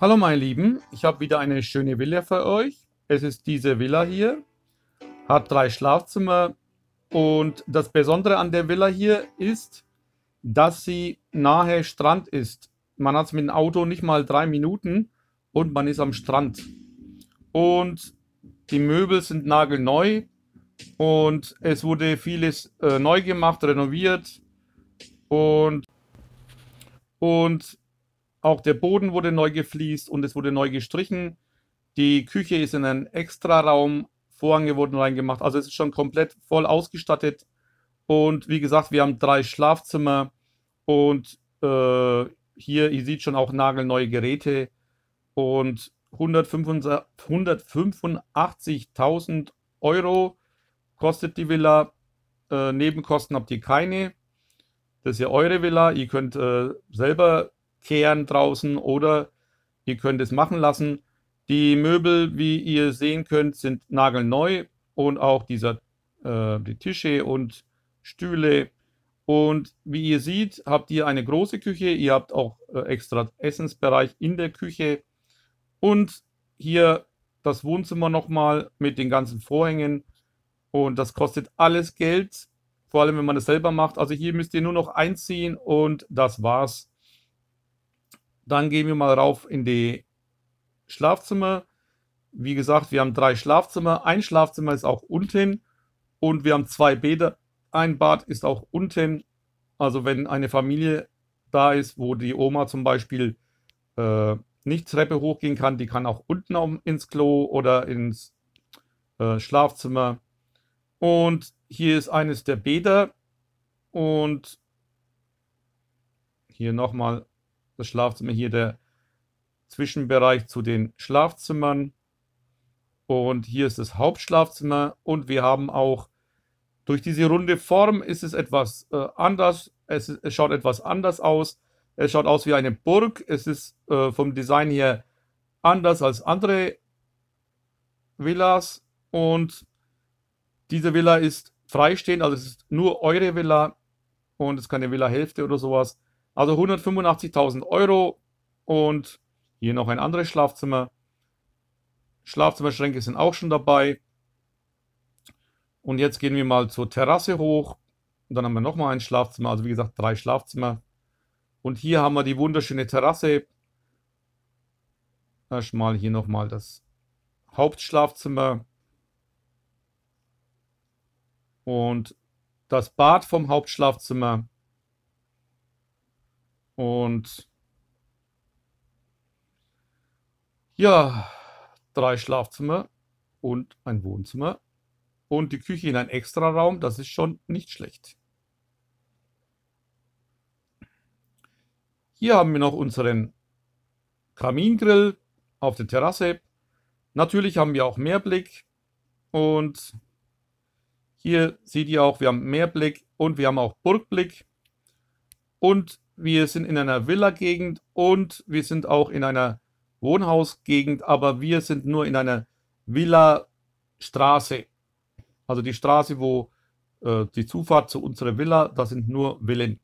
Hallo meine Lieben, ich habe wieder eine schöne Villa für euch. Es ist diese Villa hier, hat drei Schlafzimmer und das Besondere an der Villa hier ist, dass sie nahe Strand ist. Man hat es mit dem Auto nicht mal drei Minuten und man ist am Strand. Und die Möbel sind nagelneu und es wurde vieles äh, neu gemacht, renoviert und, und auch der Boden wurde neu gefliest und es wurde neu gestrichen. Die Küche ist in einen Extraraum, Vorhänge wurden reingemacht. Also es ist schon komplett voll ausgestattet. Und wie gesagt, wir haben drei Schlafzimmer und äh, hier, ihr seht schon auch nagelneue Geräte und 185.000 Euro kostet die Villa. Äh, Nebenkosten habt ihr keine. Das ist ja eure Villa. Ihr könnt äh, selber kehren draußen oder ihr könnt es machen lassen. Die Möbel, wie ihr sehen könnt, sind nagelneu und auch dieser, äh, die Tische und Stühle. Und wie ihr seht, habt ihr eine große Küche. Ihr habt auch äh, extra Essensbereich in der Küche. Und hier das Wohnzimmer nochmal mit den ganzen Vorhängen. Und das kostet alles Geld, vor allem wenn man es selber macht. Also hier müsst ihr nur noch einziehen und das war's. Dann gehen wir mal rauf in die Schlafzimmer. Wie gesagt, wir haben drei Schlafzimmer. Ein Schlafzimmer ist auch unten und wir haben zwei Bäder. Ein Bad ist auch unten. Also wenn eine Familie da ist, wo die Oma zum Beispiel äh, nicht Treppe hochgehen kann, die kann auch unten ins Klo oder ins äh, Schlafzimmer. Und hier ist eines der Bäder und hier nochmal das Schlafzimmer hier der Zwischenbereich zu den Schlafzimmern. Und hier ist das Hauptschlafzimmer. Und wir haben auch durch diese runde Form ist es etwas äh, anders. Es, es, schaut etwas anders aus. Es schaut aus wie eine Burg. Es ist äh, vom Design her anders als andere Villas. Und diese Villa ist freistehend, also es ist nur eure Villa und es ist keine Villa-Hälfte oder sowas. Also 185.000 Euro und hier noch ein anderes Schlafzimmer. Schlafzimmerschränke sind auch schon dabei. Und jetzt gehen wir mal zur Terrasse hoch. Und dann haben wir nochmal ein Schlafzimmer. Also wie gesagt, drei Schlafzimmer. Und hier haben wir die wunderschöne Terrasse. Erstmal hier nochmal das Hauptschlafzimmer. Und das Bad vom Hauptschlafzimmer. Und ja, drei Schlafzimmer und ein Wohnzimmer und die Küche in einen extra Raum, das ist schon nicht schlecht. Hier haben wir noch unseren Kamingrill auf der Terrasse. Natürlich haben wir auch Meerblick und hier seht ihr auch, wir haben Meerblick und wir haben auch Burgblick. Und wir sind in einer Villa-Gegend und wir sind auch in einer Wohnhausgegend, aber wir sind nur in einer Villa-Straße. Also die Straße, wo äh, die Zufahrt zu unserer Villa, da sind nur Villen.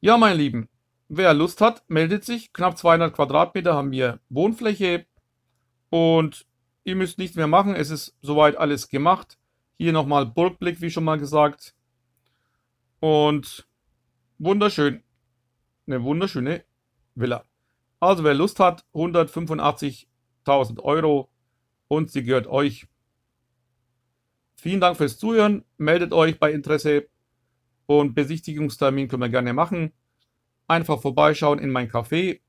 Ja, meine Lieben, wer Lust hat, meldet sich. Knapp 200 Quadratmeter haben wir Wohnfläche und ihr müsst nichts mehr machen. Es ist soweit alles gemacht. Hier nochmal Burgblick, wie schon mal gesagt. Und Wunderschön. Eine wunderschöne Villa. Also wer Lust hat, 185.000 Euro und sie gehört euch. Vielen Dank fürs Zuhören. Meldet euch bei Interesse und Besichtigungstermin können wir gerne machen. Einfach vorbeischauen in mein Café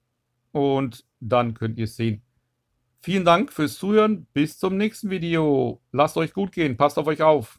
und dann könnt ihr es sehen. Vielen Dank fürs Zuhören. Bis zum nächsten Video. Lasst euch gut gehen. Passt auf euch auf.